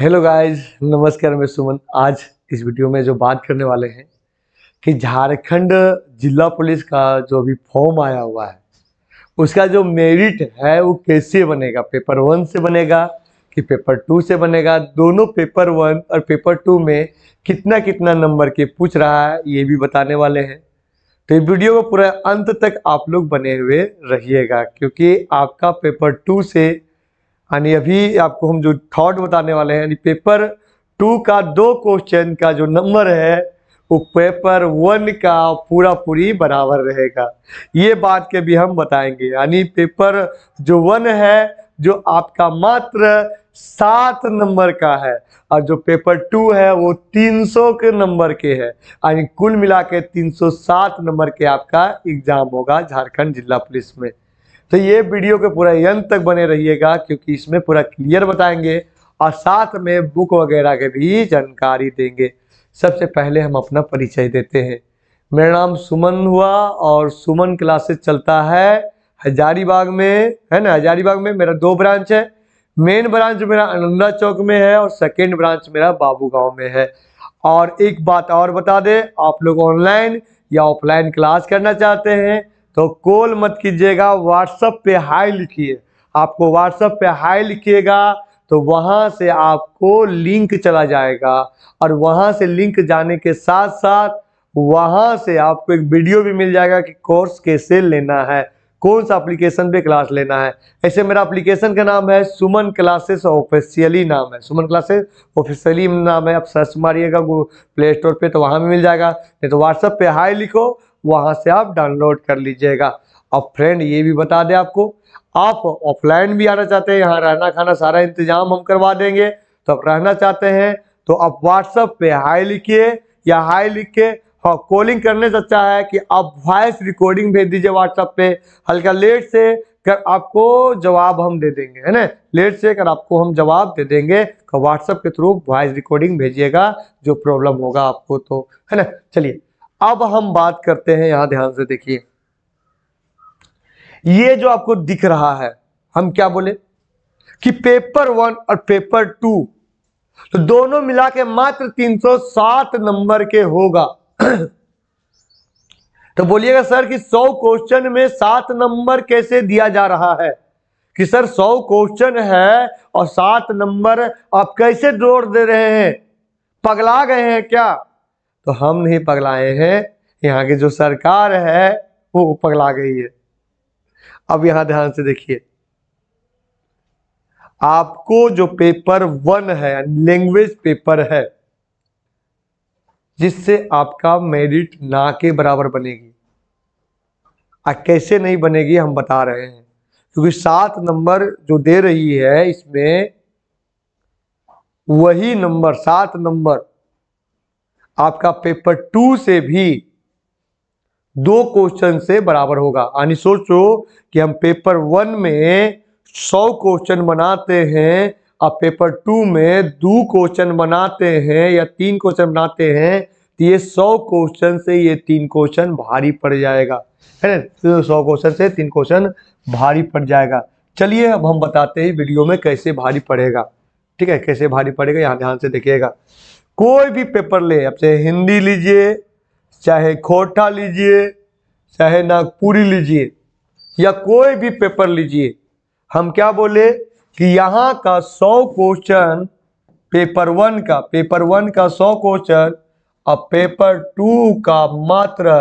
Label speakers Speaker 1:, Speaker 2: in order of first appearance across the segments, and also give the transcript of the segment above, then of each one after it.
Speaker 1: hello guys नमस्कार मैं सुमन आज इस वीडियो में जो बात करने वाले हैं कि झारखंड जिला पुलिस का जो अभी फॉर्म आया हुआ है उसका जो मेरिट है वो कैसे बनेगा पेपर वन से बनेगा कि पेपर टू से बनेगा दोनों पेपर वन और पेपर टू में कितना कितना नंबर के पूछ रहा है ये भी बताने वाले हैं तो ये वीडियो को पूरा अंत तक आप लोग बने हुए रहिएगा क्योंकि आपका पेपर टू से यानी अभी आपको हम जो थॉट बताने वाले हैं यानी पेपर टू का दो क्वेश्चन का जो नंबर है वो पेपर वन का पूरा पूरी बराबर रहेगा ये बात के भी हम बताएंगे यानी पेपर जो वन है जो आपका मात्र सात नंबर का है और जो पेपर टू है वो तीन सौ के नंबर के है यानी कुल मिला के तीन सौ सात नंबर के आपका एग्जाम होगा झारखंड जिला पुलिस में तो ये वीडियो के पूरा अंत तक बने रहिएगा क्योंकि इसमें पूरा क्लियर बताएंगे और साथ में बुक वगैरह के भी जानकारी देंगे सबसे पहले हम अपना परिचय देते हैं मेरा नाम सुमन हुआ और सुमन क्लासेस चलता है हजारीबाग में है ना हजारीबाग में मेरा दो ब्रांच है मेन ब्रांच मेरा अनंदा चौक में है और सेकेंड ब्रांच मेरा बाबू गाँव में है और एक बात और बता दें आप लोग ऑनलाइन या ऑफलाइन क्लास करना चाहते हैं तो कॉल मत कीजिएगा व्हाट्सअप पे हाई लिखिए आपको व्हाट्सअप पे हाई लिखिएगा तो वहां से आपको लिंक चला जाएगा और वहां से लिंक जाने के साथ साथ वहां से आपको एक वीडियो भी मिल जाएगा कि कोर्स कैसे लेना है कौन सा एप्लीकेशन पे क्लास लेना है ऐसे मेरा एप्लीकेशन का नाम है सुमन क्लासेस ऑफिशियली नाम है सुमन क्लासेस ऑफिशियली नाम है आप सर्च मारिएगा प्ले स्टोर पे तो वहां भी मिल जाएगा नहीं तो व्हाट्सएप पे हाई लिखो वहाँ से आप डाउनलोड कर लीजिएगा अब फ्रेंड ये भी बता दें आपको आप ऑफलाइन भी आना चाहते हैं यहाँ रहना खाना सारा इंतजाम हम करवा देंगे तो आप रहना चाहते हैं तो आप व्हाट्सअप पे हाई लिखिए या हाई लिख के हाँ कॉलिंग करने से अच्छा है कि आप वॉइस रिकॉर्डिंग भेज दीजिए व्हाट्सअप पे हल्का लेट से कर आपको जवाब हम दे देंगे है ना लेट से कर आपको हम जवाब दे देंगे व्हाट्सअप तो के थ्रू वॉइस रिकॉर्डिंग भेजिएगा जो प्रॉब्लम होगा आपको तो है ना चलिए अब हम बात करते हैं यहां ध्यान से देखिए ये जो आपको दिख रहा है हम क्या बोले कि पेपर वन और पेपर टू तो दोनों मिला के मात्र 307 नंबर के होगा तो बोलिएगा सर कि 100 क्वेश्चन में सात नंबर कैसे दिया जा रहा है कि सर 100 क्वेश्चन है और सात नंबर आप कैसे जोड़ दे रहे हैं पगला गए हैं क्या तो हम नहीं पगलाए हैं यहाँ की जो सरकार है वो पगला गई है अब यहां ध्यान से देखिए आपको जो पेपर वन है लैंग्वेज पेपर है जिससे आपका मेरिट ना के बराबर बनेगी आ कैसे नहीं बनेगी हम बता रहे हैं क्योंकि सात नंबर जो दे रही है इसमें वही नंबर सात नंबर आपका पेपर टू से भी दो क्वेश्चन से बराबर होगा यानी सोचो कि हम पेपर वन में सौ क्वेश्चन बनाते हैं और पेपर टू में दो क्वेश्चन बनाते हैं या तीन क्वेश्चन बनाते हैं तो ये सौ क्वेश्चन से ये तीन क्वेश्चन भारी पड़ जाएगा है ना तो सौ क्वेश्चन से तीन क्वेश्चन भारी पड़ जाएगा चलिए अब हम बताते हैं वीडियो में कैसे भारी पड़ेगा ठीक है कैसे भारी पड़ेगा यहाँ ध्यान से देखिएगा कोई भी पेपर ले आप चाहे हिंदी लीजिए चाहे खोटा लीजिए चाहे नागपुरी लीजिए या कोई भी पेपर लीजिए हम क्या बोले कि यहाँ का सौ क्वेश्चन पेपर वन का पेपर वन का सौ क्वेश्चन और पेपर टू का मात्र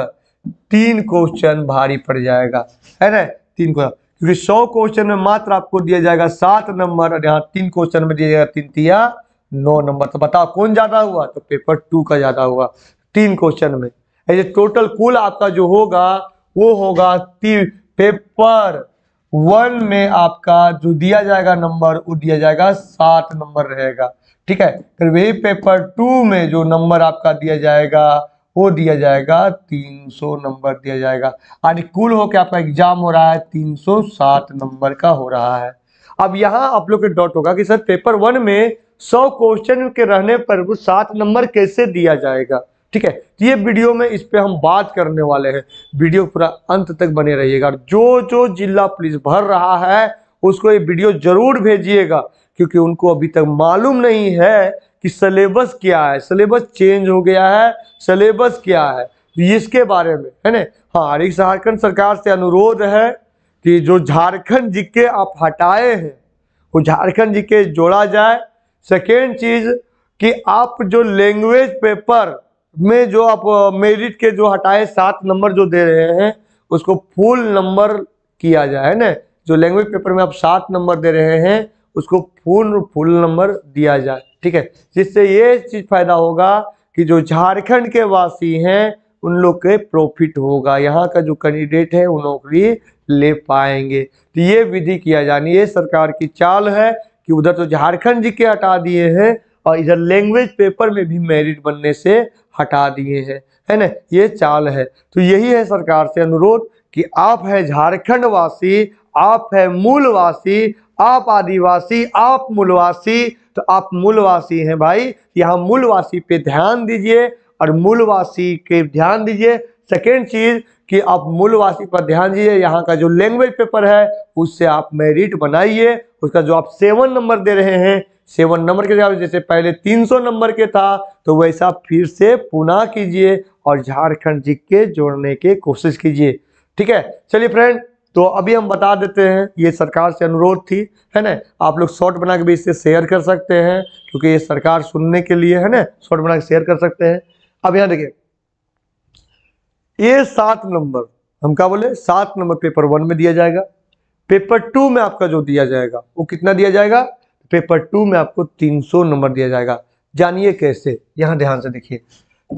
Speaker 1: तीन क्वेश्चन भारी पड़ जाएगा है ना तीन क्वेश्चन क्योंकि सौ क्वेश्चन में मात्र आपको दिया जाएगा सात नंबर और यहाँ तीन क्वेश्चन में दिया जाएगा तीन तिया नौ नंबर तो बताओ कौन ज़्यादा हुआ तो पेपर टू का ज़्यादा हुआ तीन क्वेश्चन में ऐसे टोटल कुल आपका जो होगा वो होगा तीन पेपर वन में आपका जो दिया जाएगा नंबर वो दिया जाएगा सात नंबर रहेगा ठीक है फिर वही पेपर टू में जो नंबर आपका दिया जाएगा वो दिया जाएगा 300 नंबर दिया जाएगा यानी कुल होकर आपका एग्जाम हो रहा है 307 नंबर का हो रहा है अब यहाँ आप लोग के डॉट होगा कि सर पेपर वन में सौ क्वेश्चन के रहने पर वो सात नंबर कैसे दिया जाएगा ठीक है तो ये वीडियो में इस पर हम बात करने वाले हैं वीडियो पूरा अंत तक बने रहिएगा जो जो जिला पुलिस भर रहा है उसको ये वीडियो जरूर भेजिएगा क्योंकि उनको अभी तक मालूम नहीं है कि सिलेबस क्या है सिलेबस चेंज हो गया है सिलेबस क्या है तो इसके बारे में है ना हाँ एक झारखंड सरकार से अनुरोध है कि जो झारखंड जी के आप हटाए हैं वो झारखंड जी के जोड़ा जाए सेकेंड चीज कि आप जो लैंग्वेज पेपर में जो आप मेरिट के जो हटाए सात नंबर जो दे रहे हैं उसको फुल नंबर किया जाए है ना जो लैंग्वेज पेपर में आप सात नंबर दे रहे हैं उसको फुल फुल नंबर दिया जाए ठीक है जिससे ये चीज़ फायदा होगा कि जो झारखंड के वासी हैं उन लोग के प्रॉफिट होगा यहाँ का जो कैंडिडेट है वो नौकरी ले पाएंगे तो ये विधि किया जानी ये सरकार की चाल है कि उधर तो झारखंड जी के हटा दिए हैं और इधर लैंग्वेज पेपर में भी मेरिट बनने से हटा दिए हैं है ना ये चाल है तो यही है सरकार से अनुरोध कि आप है झारखंड वासी आप है मूलवासी आप आदिवासी आप मूलवासी तो आप मूलवासी हैं भाई यहाँ मूलवासी पे ध्यान दीजिए और मूलवासी के ध्यान दीजिए सेकेंड चीज कि आप मूलवासी पर ध्यान दीजिए यहाँ का जो लैंग्वेज पेपर है उससे आप मेरिट बनाइए उसका जो आप सेवन नंबर दे रहे हैं सेवन नंबर के जगह जैसे पहले तीन सौ नंबर के था तो वैसा फिर से पुनः कीजिए और झारखंड जी के जोड़ने की कोशिश कीजिए ठीक है चलिए फ्रेंड तो अभी हम बता देते हैं ये सरकार से अनुरोध थी है ना आप लोग शॉर्ट बना के भी इससे शेयर कर सकते हैं क्योंकि ये सरकार सुनने के लिए है ना शॉर्ट बना के शेयर कर सकते हैं अब यहाँ देखिए ये सात नंबर हम क्या बोले सात नंबर पेपर वन में दिया जाएगा पेपर टू में आपका जो दिया जाएगा वो कितना दिया जाएगा पेपर टू में आपको तीन सौ नंबर दिया जाएगा जानिए कैसे यहाँ ध्यान से देखिए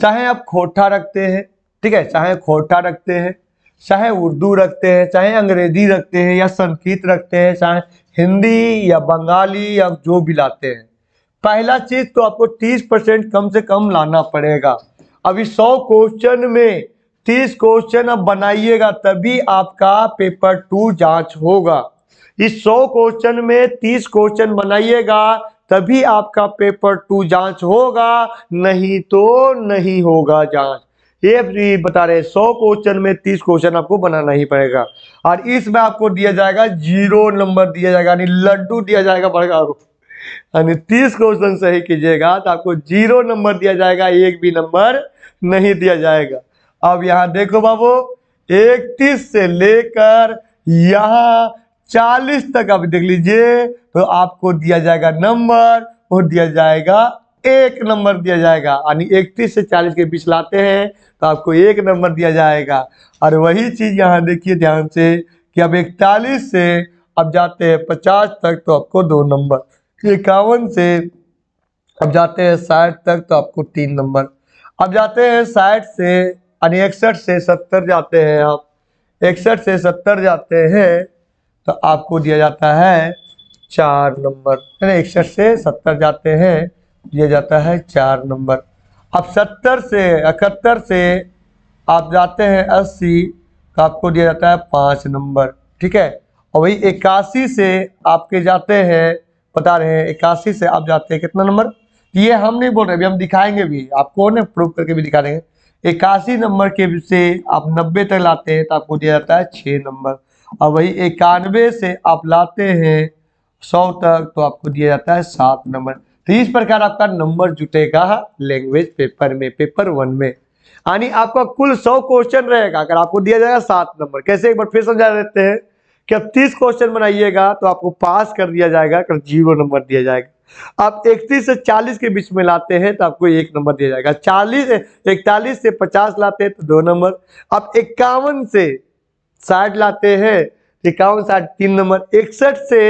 Speaker 1: चाहे आप खोटा रखते हैं ठीक है चाहे खोटा रखते हैं चाहे उर्दू रखते हैं चाहे अंग्रेजी रखते हैं या संस्कृत रखते हैं चाहे हिंदी या बंगाली या जो भी लाते हैं पहला चीज तो आपको तीस परसेंट कम से कम लाना पड़ेगा अभी सौ क्वेश्चन में तीस क्वेश्चन अब बनाइएगा तभी आपका पेपर टू जांच होगा इस सौ क्वेश्चन में तीस क्वेश्चन बनाइएगा तभी आपका पेपर टू जांच होगा नहीं तो नहीं होगा जांच ये बता रहे सौ क्वेश्चन में तीस क्वेश्चन आपको बनाना ही पड़ेगा और इसमें आपको दिया जाएगा जीरो नंबर दिया जाएगा यानी लड्डू दिया जाएगा पड़ेगा यानी तीस क्वेश्चन सही कीजिएगा तो आपको जीरो नंबर दिया जाएगा एक भी नंबर नहीं दिया जाएगा अब यहां देखो बाबू इकतीस से लेकर यहां चालीस तक आप देख लीजिए तो आपको दिया जाएगा नंबर और दिया जाएगा एक नंबर दिया जाएगा यानी इकतीस से चालीस के बीच लाते हैं तो आपको एक नंबर दिया जाएगा और वही चीज़ यहां देखिए ध्यान से कि अब इकतालीस से अब जाते हैं पचास तक तो आपको दो नंबर इक्यावन से अब जाते हैं साठ तक तो आपको तीन नंबर अब जाते हैं साठ से અને 61 સે 70 જાતે હે આપ 61 સે 70 જાતે હે તો આપકો دیا જાતા હે 4 નંબર 61 સે 70 જાતે હે دیا જાતા હે 4 નંબર આપ 70 સે 71 સે આપ જાતે હે 80 કા આપકો دیا જાતા હે 5 નંબર ઠીક હે ઓ ભઈ 81 સે આપકે જાતે હે pata rahe hain 81 સે આપ જાતે કિતના નંબર યે હમ નહીં બોલ રહે ابھی હમ દિખાએંગે ભી આપ કોને પ્રૂફ કરકે ભી દિખા દેંગે इक्यासी नंबर के से आप नब्बे तक लाते हैं तो आपको दिया जाता है छः नंबर और वही इक्यानवे से आप लाते हैं सौ तक तो आपको दिया जाता है सात नंबर तो इस प्रकार आपका नंबर जुटेगा लैंग्वेज पेपर में पेपर वन में यानी आपका कुल सौ क्वेश्चन रहेगा अगर आपको दिया जाएगा सात नंबर कैसे एक बार फिर समझा देते हैं कि अब तीस क्वेश्चन बनाइएगा तो आपको पास कर दिया जाएगा अगर जीरो नंबर दिया जाएगा आप 31 से 40 के बीच में लाते हैं तो आपको एक नंबर दिया जाएगा 40 इकतालीस से 50 लाते हैं तो दो नंबर आप इक्यावन से साठ लाते हैं इक्यावन साठ तीन नंबर इकसठ से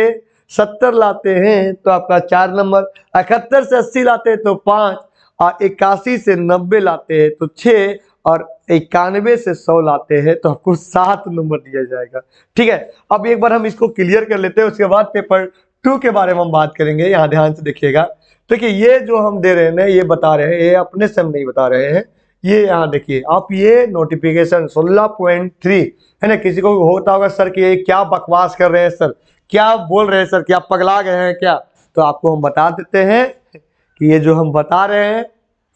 Speaker 1: सत्तर लाते हैं तो आपका चार नंबर इकहत्तर से अस्सी लाते हैं तो पाँच और इक्यासी से नब्बे लाते हैं तो छः और इक्यानवे से सौ लाते हैं तो आपको सात नंबर दिया जाएगा ठीक है अब एक बार हम इसको क्लियर कर लेते हैं उसके बाद पेपर टू के बारे में हम बात करेंगे यहाँ ध्यान से देखिएगा देखिए ये जो हम दे रहे हैं ये बता रहे हैं ये अपने से हम नहीं बता रहे हैं ये यहाँ देखिए आप ये नोटिफिकेशन 16.3 है ना किसी को होता होगा सर कि ये क्या बकवास कर रहे हैं सर क्या बोल रहे हैं सर क्या पगला गए हैं क्या तो आपको हम बता देते हैं कि ये जो हम बता रहे हैं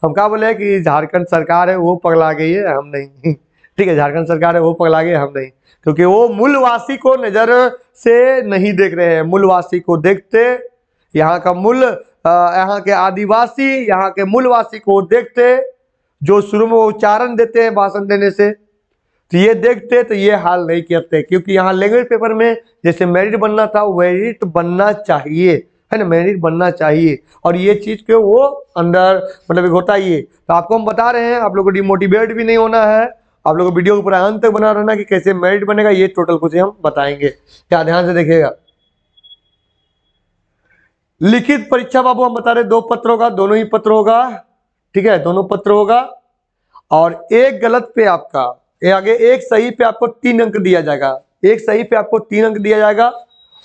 Speaker 1: हम क्या बोले कि झारखंड सरकार है वो पगला गई है हम नहीं ठीक है झारखंड सरकार है वो पगला गई हम नहीं क्योंकि वो मूलवासी को नजर से नहीं देख रहे हैं मूलवासी को देखते यहाँ का मूल यहाँ के आदिवासी यहाँ के मूलवासी को देखते जो शुरू में उच्चारण देते हैं भाषण देने से तो ये देखते तो ये हाल नहीं करते क्योंकि यहाँ लैंग्वेज पेपर में जैसे मेरिट बनना था मेरिट बनना चाहिए है ना मेरिट बनना चाहिए और ये चीज़ के वो अंदर मतलब होता ही है तो आपको हम बता रहे हैं आप लोग को डिमोटिवेट भी नहीं होना है आप लोगों को वीडियो के पूरा अंत तक बना रहना कि कैसे मेरिट बनेगा ये टोटल कुछ हम बताएंगे क्या ध्यान से देखिएगा लिखित परीक्षा बाबू हम बता रहे दो पत्र होगा दोनों ही पत्र होगा ठीक है दोनों पत्र होगा और एक गलत पे आपका ये आगे एक सही पे आपको तीन अंक दिया जाएगा एक सही पे आपको तीन अंक दिया जाएगा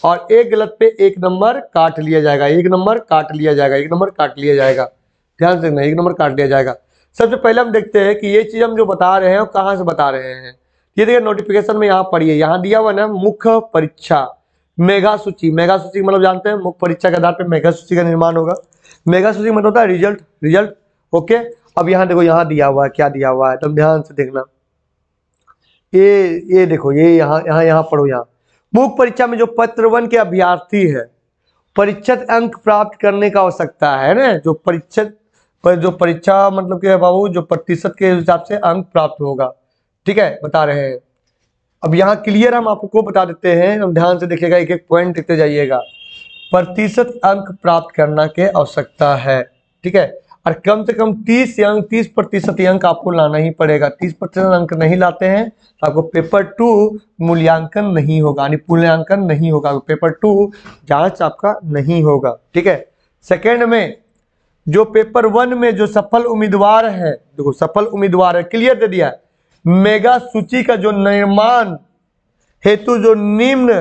Speaker 1: और एक गलत पे एक नंबर काट लिया जाएगा एक नंबर काट लिया जाएगा एक नंबर काट लिया जाएगा ध्यान से एक नंबर काट लिया जाएगा सबसे पहले हम देखते हैं कि ये चीज़ हम जो बता रहे हैं वो कहाँ से बता रहे हैं ये देखिए नोटिफिकेशन में यहाँ पढ़िए यहाँ दिया हुआ ना मुख्य परीक्षा मेगा सूची मेगा सूची मतलब जानते हैं मुख्य परीक्षा के आधार पर मेगा सूची का निर्माण होगा मेगा सूची मतलब होता है रिजल्ट रिजल्ट ओके अब यहाँ देखो यहाँ दिया हुआ है क्या दिया हुआ है तब तो ध्यान से देखना ये ये देखो ये यहाँ यहाँ यहाँ पढ़ो यहाँ मुख्य परीक्षा में जो पत्र वन के अभ्यार्थी है परीक्षित अंक प्राप्त करने का आवश्यकता है ना जो परीक्षित पर जो परीक्षा मतलब कि बाबू जो प्रतिशत के हिसाब से अंक प्राप्त होगा ठीक है बता रहे हैं अब यहाँ क्लियर हम आपको बता देते हैं हम ध्यान से देखिएगा एक एक पॉइंट देखते जाइएगा प्रतिशत अंक प्राप्त करना के आवश्यकता है ठीक है और कम से कम 30 अंक 30 प्रतिशत अंक आपको लाना ही पड़ेगा 30 प्रतिशत अंक नहीं लाते हैं तो आपको पेपर टू मूल्यांकन नहीं होगा यानी मूल्यांकन नहीं होगा पेपर टू जांच आपका नहीं होगा ठीक है सेकेंड में जो पेपर वन में जो सफल उम्मीदवार है देखो सफल उम्मीदवार है क्लियर दे दिया मेगा सूची का जो निर्माण हेतु जो निम्न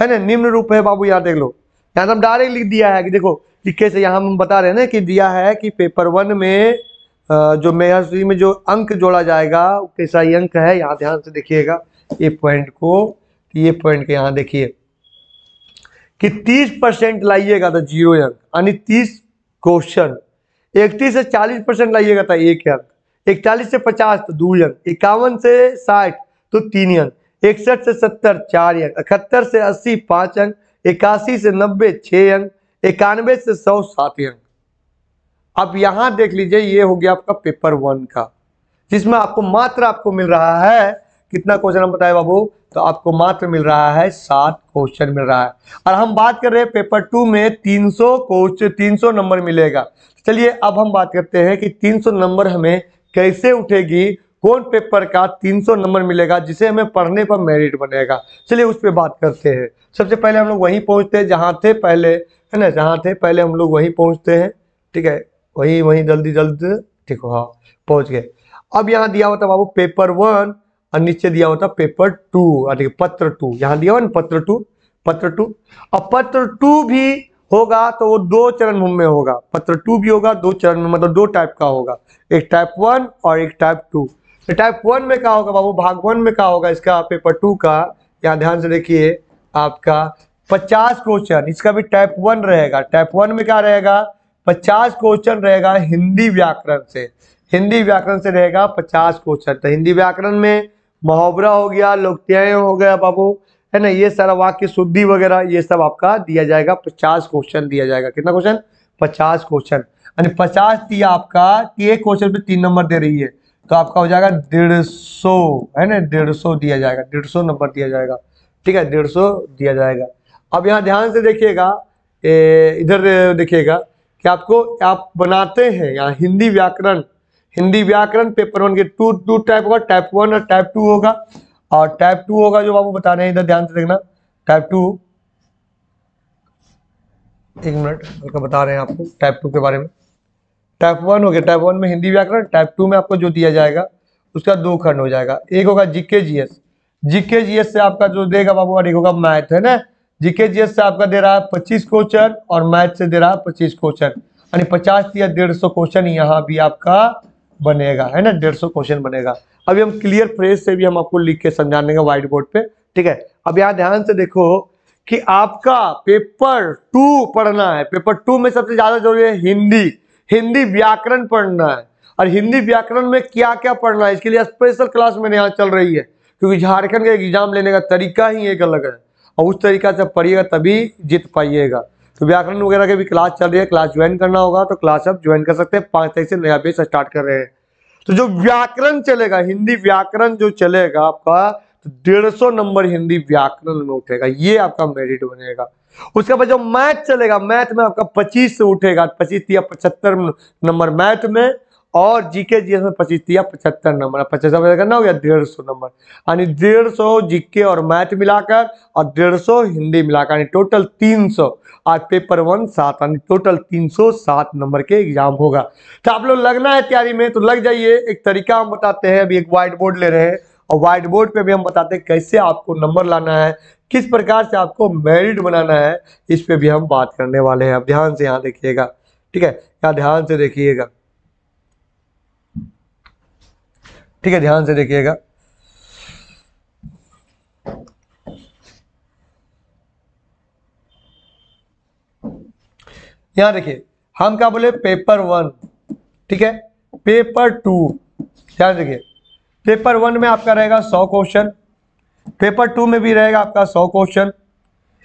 Speaker 1: है ना निम्न रूप है बाबू यहाँ देख लो यहाँ हम डायरेक्ट लिख दिया है कि देखो लिखे कैसे यहाँ हम बता रहे हैं ना कि दिया है कि पेपर वन में जो मेगा सूची में जो अंक जोड़ा जाएगा कैसा ही अंक है यहाँ ध्यान से देखिएगा ये पॉइंट को ये पॉइंट को यहाँ देखिए कि 30 परसेंट लाइएगा तो जीरो अंक यानी 30 क्वेश्चन इकतीस से चालीस परसेंट लाइएगा था तो एक अंक इकतालीस से पचास तो दो अंक इक्यावन से साठ तो तीन अंक इकसठ से सत्तर चार अंक इकहत्तर से अस्सी पांच अंक इक्यासी से नब्बे छ अंक इक्यानवे से सौ सात अंक अब यहां देख लीजिए ये हो गया आपका पेपर वन का जिसमें आपको मात्र आपको मिल रहा है कितना क्वेश्चन हम बताए बाबू तो आपको मात्र मिल रहा है सात क्वेश्चन मिल रहा है और हम बात कर रहे हैं पेपर टू में 300 क्वेश्चन 300 नंबर मिलेगा चलिए अब हम बात करते हैं कि 300 नंबर हमें कैसे उठेगी कौन पेपर का 300 नंबर मिलेगा जिसे हमें पढ़ने पर मेरिट बनेगा चलिए उस पर बात करते हैं सबसे पहले हम लोग वहीं पहुँचते हैं जहाँ थे पहले है ना जहाँ थे पहले हम लोग वहीं पहुँचते हैं ठीक है वहीं वहीं जल्दी जल्द ठीक हो हाँ पहुँच गए अब यहाँ दिया होता बाबू पेपर वन और नीचे दिया होता पेपर टू यानी पत्र टू यहाँ दिया हुआ ना पत्र टू पत्र टू और पत्र टू भी होगा तो वो दो चरण में होगा पत्र टू भी होगा दो चरण में मतलब दो टाइप का होगा एक टाइप वन और एक टाइप टू तो टाइप वन में क्या होगा बाबू भाग वन में क्या होगा इसका पेपर टू का यहाँ ध्यान से देखिए आपका पचास क्वेश्चन इसका भी टाइप वन रहेगा टाइप वन में क्या रहेगा पचास क्वेश्चन रहेगा हिंदी व्याकरण से हिंदी व्याकरण से रहेगा पचास क्वेश्चन तो हिंदी व्याकरण में मुहावरा हो गया लोकत्याय हो गया बाबू है ना ये सारा वाक्य शुद्धि वगैरह ये सब आपका दिया जाएगा पचास क्वेश्चन दिया जाएगा कितना क्वेश्चन पचास क्वेश्चन यानी पचास दिया आपका एक क्वेश्चन पे तीन नंबर दे रही है तो आपका हो जाएगा डेढ़ सौ है ना डेढ़ सौ दिया जाएगा डेढ़ सौ नंबर दिया जाएगा ठीक है डेढ़ सौ दिया जाएगा अब यहाँ ध्यान से देखिएगा इधर देखिएगा कि आपको आप बनाते हैं यहाँ हिंदी व्याकरण हिंदी व्याकरण पेपर वन के टू टू टाइप होगा टाइप वन और टाइप टू होगा और टाइप टू होगा जो बाबू बता रहे हैं इधर ध्यान से देखना टाइप टू एक मिनट हल्का बता रहे हैं आपको टाइप टू के बारे में टाइप वन हो गया टाइप वन में हिंदी व्याकरण टाइप टू में आपको जो दिया जाएगा उसका दो खंड हो जाएगा एक होगा जीके जीएस जीके जीएस से आपका जो देगा बाबू और एक होगा मैथ है ना जीके जीएस से आपका दे रहा है पच्चीस क्वेश्चन और मैथ से दे रहा है पच्चीस क्वेश्चन यानी पचास या डेढ़ सौ क्वेश्चन यहाँ भी आपका बनेगा है ना डेढ़ सौ क्वेश्चन बनेगा अभी हम क्लियर फ्रेज से भी हम आपको लिख के समझा देंगे व्हाइट बोर्ड पे ठीक है अब यहाँ ध्यान से देखो कि आपका पेपर टू पढ़ना है पेपर टू में सबसे ज्यादा जरूरी है हिंदी हिंदी व्याकरण पढ़ना है और हिंदी व्याकरण में क्या क्या पढ़ना है इसके लिए स्पेशल क्लास मेरे यहाँ चल रही है क्योंकि झारखंड का एग्जाम लेने का तरीका ही एक अलग है और उस तरीका से पढ़िएगा तभी जीत पाइएगा तो व्याकरण वगैरह के भी क्लास चल रही है क्लास ज्वाइन करना होगा तो क्लास आप ज्वाइन कर सकते हैं पांच तारीख से नया बेस स्टार्ट कर रहे हैं तो जो व्याकरण चलेगा हिंदी व्याकरण जो चलेगा आपका तो डेढ़ सौ नंबर हिंदी व्याकरण में उठेगा ये आपका मेरिट बनेगा उसके बाद जो मैथ चलेगा मैथ में आपका पच्चीस से उठेगा पच्चीस या पचहत्तर नंबर मैथ में और जीके जी एस में पच्चीस या पचहत्तर नंबर पचहत्तर करना हो या डेढ़ सौ नंबर यानी डेढ़ सौ जीके और मैथ मिलाकर और डेढ़ सौ हिंदी मिलाकर यानी टोटल तीन सौ आज पेपर वन सात यानी टोटल तीन सौ सात नंबर के एग्जाम होगा तो आप लोग लगना है तैयारी में तो लग जाइए एक तरीका हम बताते हैं अभी एक व्हाइट बोर्ड ले रहे हैं और व्हाइट बोर्ड पर भी हम बताते हैं कैसे आपको नंबर लाना है किस प्रकार से आपको मेरिट बनाना है इस पर भी हम बात करने वाले हैं अब ध्यान से यहाँ देखिएगा ठीक है यहाँ ध्यान से देखिएगा ठीक है ध्यान से देखिएगा यहां देखिए हम क्या बोले पेपर वन ठीक है पेपर टू ध्यान देखिए पेपर वन में आपका रहेगा सौ क्वेश्चन पेपर टू में भी रहेगा आपका सौ क्वेश्चन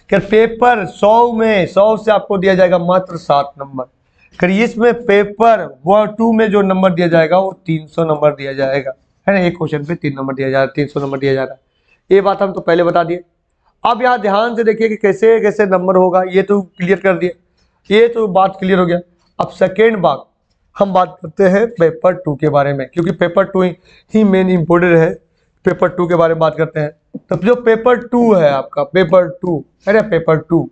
Speaker 1: कि पेपर सौ में सौ से आपको दिया जाएगा मात्र सात नंबर करिए इसमें पेपर वन टू में जो नंबर दिया जाएगा वो तीन सौ नंबर दिया जाएगा है ना एक क्वेश्चन पे तीन नंबर दिया जा रहा है तीन सौ नंबर दिया जा रहा है ये बात हम तो पहले बता दिए अब यहाँ ध्यान से देखिए कि कैसे कैसे नंबर होगा ये तो क्लियर कर दिया ये तो बात क्लियर हो गया अब सेकेंड बात हम बात करते हैं पेपर टू के बारे में क्योंकि पेपर टू ही मेन इम्पोर्टेंट है पेपर टू के बारे में बात करते हैं तो जो पेपर टू है आपका पेपर टू अरे पेपर टू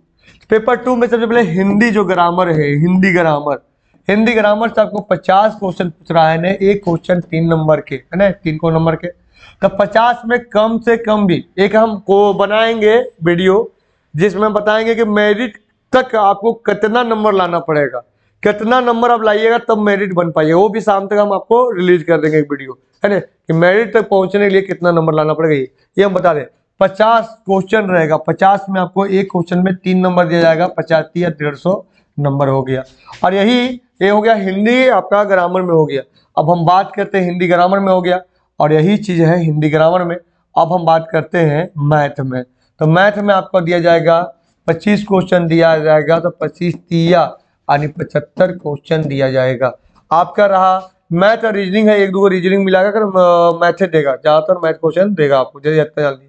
Speaker 1: पेपर टू में सबसे पहले हिंदी जो ग्रामर है हिंदी ग्रामर हिंदी ग्रामर से आपको 50 क्वेश्चन पूछ रहा है ना एक क्वेश्चन तीन नंबर के है ना तीन को नंबर के तो 50 में कम से कम भी एक हम को बनाएंगे वीडियो जिसमें बताएंगे कि मेरिट तक आपको कितना नंबर लाना पड़ेगा कितना नंबर आप लाइएगा तब मेरिट बन पाइए वो भी शाम तक हम आपको रिलीज कर देंगे एक वीडियो है ना कि मेरिट तक पहुंचने के लिए कितना नंबर लाना पड़ेगा ये ये हम बता दें पचास क्वेश्चन रहेगा पचास में आपको एक क्वेश्चन में तीन नंबर दिया जाएगा पचासी या डेढ़ सौ नंबर हो गया और यही ये हो गया हिंदी आपका ग्रामर में हो गया अब हम बात करते हैं हिंदी ग्रामर में हो गया और यही चीज़ है हिंदी ग्रामर में अब हम बात करते हैं मैथ में तो मैथ में आपको दिया जाएगा पच्चीस क्वेश्चन दिया जाएगा तो पच्चीस तिया यानी पचहत्तर क्वेश्चन दिया जाएगा आपका रहा मैथ और रीजनिंग है एक दो रीजनिंग मिलाकर कर मैथ देगा ज़्यादातर मैथ क्वेश्चन देगा आपको इतना जल्दी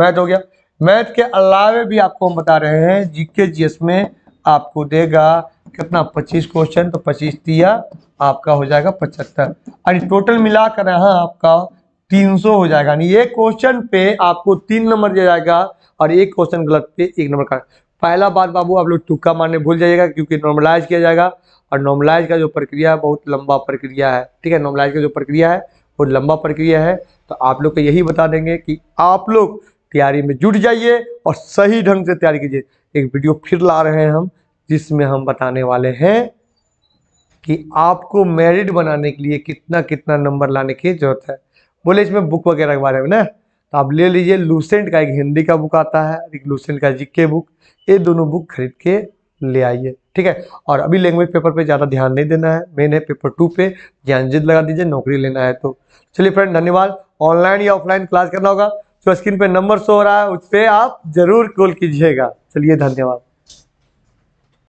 Speaker 1: मैथ हो गया मैथ के अलावे भी आपको हम बता रहे हैं जीके जीएस में आपको देगा कितना पच्चीस क्वेश्चन तो पच्चीस दिया आपका हो जाएगा पचहत्तर और टोटल मिलाकर यहाँ आपका तीन सौ हो जाएगा यानी एक क्वेश्चन पे आपको तीन नंबर दिया जाएगा और एक क्वेश्चन गलत पे एक नंबर का पहला बात बाबू आप लोग टुक्का मारने भूल जाइएगा क्योंकि नॉर्मलाइज किया जाएगा और नॉर्मलाइज का जो प्रक्रिया है बहुत लंबा प्रक्रिया है ठीक है नॉर्मलाइज का जो प्रक्रिया है बहुत लंबा प्रक्रिया है तो आप लोग को यही बता देंगे कि आप लोग तैयारी में जुट जाइए और सही ढंग से तैयारी कीजिए एक वीडियो फिर ला रहे हैं हम जिसमें हम बताने वाले हैं कि आपको मेरिट बनाने के लिए कितना कितना नंबर लाने की जरूरत है बोले इसमें बुक वगैरह के बारे में ना तो आप ले लीजिए लूसेंट का एक हिंदी का बुक आता है एक लूसेंट का जिक्के बुक ये दोनों बुक खरीद के ले आइए ठीक है और अभी लैंग्वेज पेपर पे ज़्यादा ध्यान नहीं देना है मेन है पेपर टू पे ज्ञान जिद लगा दीजिए नौकरी लेना है तो चलिए फ्रेंड धन्यवाद ऑनलाइन या ऑफलाइन क्लास करना होगा जो तो स्क्रीन पे नंबर शो हो रहा है उस पर आप जरूर कॉल कीजिएगा चलिए धन्यवाद